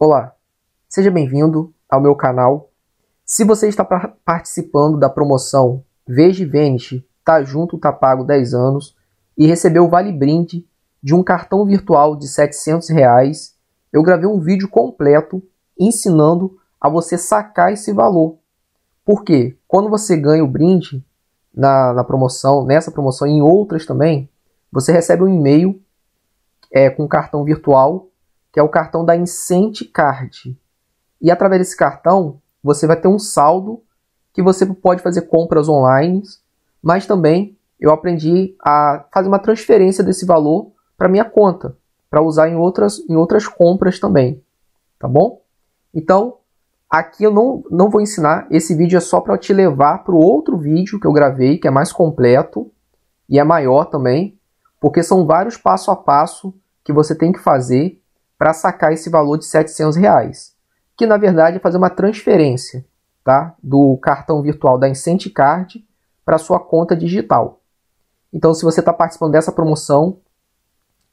Olá, seja bem-vindo ao meu canal. Se você está participando da promoção Veja e Vende, tá junto, tá pago 10 anos e recebeu o vale brinde de um cartão virtual de 700 reais, eu gravei um vídeo completo ensinando a você sacar esse valor. Porque quando você ganha o brinde na, na promoção, nessa promoção e em outras também, você recebe um e-mail é, com cartão virtual que é o cartão da Incente Card. E através desse cartão, você vai ter um saldo que você pode fazer compras online, mas também eu aprendi a fazer uma transferência desse valor para minha conta, para usar em outras, em outras compras também, tá bom? Então, aqui eu não, não vou ensinar, esse vídeo é só para te levar para o outro vídeo que eu gravei, que é mais completo e é maior também, porque são vários passo a passo que você tem que fazer para sacar esse valor de 700 reais, que na verdade é fazer uma transferência tá? do cartão virtual da Incenticard Card para sua conta digital. Então, se você está participando dessa promoção,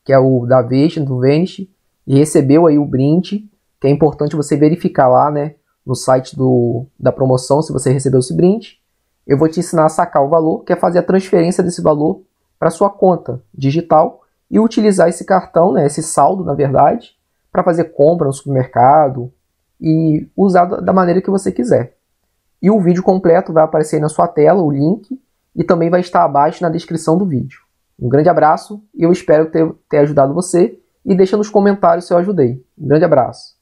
que é o da Veste, do Venice, e recebeu aí o brinde, que é importante você verificar lá, né, no site do, da promoção, se você recebeu esse brinde, eu vou te ensinar a sacar o valor, que é fazer a transferência desse valor para sua conta digital e utilizar esse cartão, né, esse saldo, na verdade, para fazer compra no supermercado e usar da maneira que você quiser. E o vídeo completo vai aparecer aí na sua tela, o link, e também vai estar abaixo na descrição do vídeo. Um grande abraço e eu espero ter, ter ajudado você. E deixa nos comentários se eu ajudei. Um grande abraço.